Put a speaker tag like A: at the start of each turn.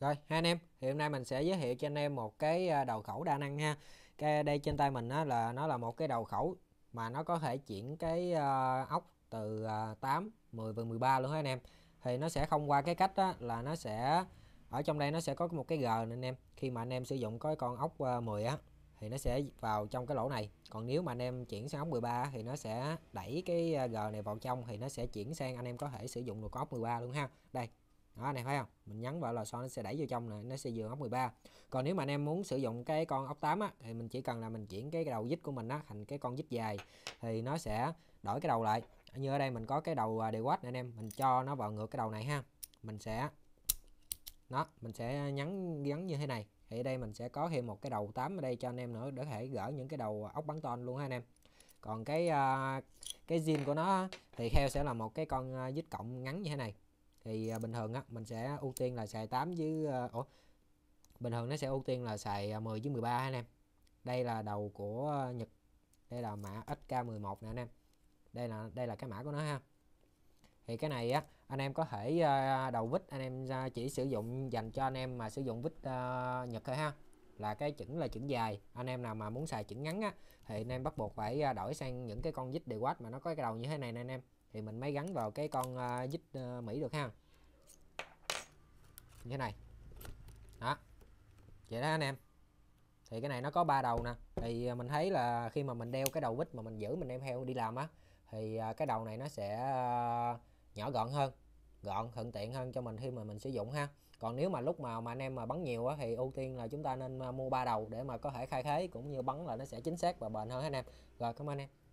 A: Rồi hai anh em, thì hôm nay mình sẽ giới thiệu cho anh em một cái à, đầu khẩu đa năng ha. Cái đây trên tay mình á, là nó là một cái đầu khẩu mà nó có thể chuyển cái uh, ốc từ uh, 8, 10 và 13 luôn ha anh em. Thì nó sẽ không qua cái cách á, là nó sẽ ở trong đây nó sẽ có một cái g nên anh em. Khi mà anh em sử dụng có cái con ốc uh, à, 10 á thì nó sẽ vào trong cái lỗ này. Còn nếu mà anh em chuyển sang ốc 13 thì nó sẽ đẩy cái g này vào trong thì nó sẽ chuyển sang anh em có thể sử dụng được ốc 13 luôn ha. Đây, đó này phải không mình nhấn vào lò xo nó sẽ đẩy vô trong này nó sẽ vừa ốc 13 còn nếu mà anh em muốn sử dụng cái con ốc 8 á, thì mình chỉ cần là mình chuyển cái đầu vít của mình á, thành cái con vít dài thì nó sẽ đổi cái đầu lại như ở đây mình có cái đầu à, đều quát anh em mình cho nó vào ngược cái đầu này ha mình sẽ nó mình sẽ nhấn gắn như thế này thì ở đây mình sẽ có thêm một cái đầu 8 ở đây cho anh em nữa để thể gỡ những cái đầu ốc bắn ton luôn ha anh em còn cái uh, cái zin của nó thì theo sẽ là một cái con vít à, cộng ngắn như thế này thì à, bình thường á mình sẽ ưu tiên là xài 8 với à, ủa bình thường nó sẽ ưu tiên là xài 10 à, với 13 anh em đây là đầu của Nhật đây là mã XK11 nè anh em đây là đây là cái mã của nó ha thì cái này á anh em có thể đầu vít anh em chỉ sử dụng dành cho anh em mà sử dụng vít uh, Nhật thôi ha là cái chữ là chữ dài anh em nào mà muốn xài chữ ngắn á thì anh em bắt buộc phải đổi sang những cái con vít đều quát mà nó có cái đầu như thế này nè anh em thì mình mới gắn vào cái con uh, uh, Mỹ được ha như thế này đó vậy đó anh em thì cái này nó có ba đầu nè thì à, mình thấy là khi mà mình đeo cái đầu vít mà mình giữ mình đem theo đi làm á thì cái đầu này nó sẽ nhỏ gọn hơn gọn thuận tiện hơn cho mình khi mà mình sử dụng ha còn nếu mà lúc mà mà anh em mà bắn nhiều á thì ưu tiên là chúng ta nên mua ba đầu để mà có thể khai thế cũng như bắn là nó sẽ chính xác và bền hơn anh em rồi cảm ơn em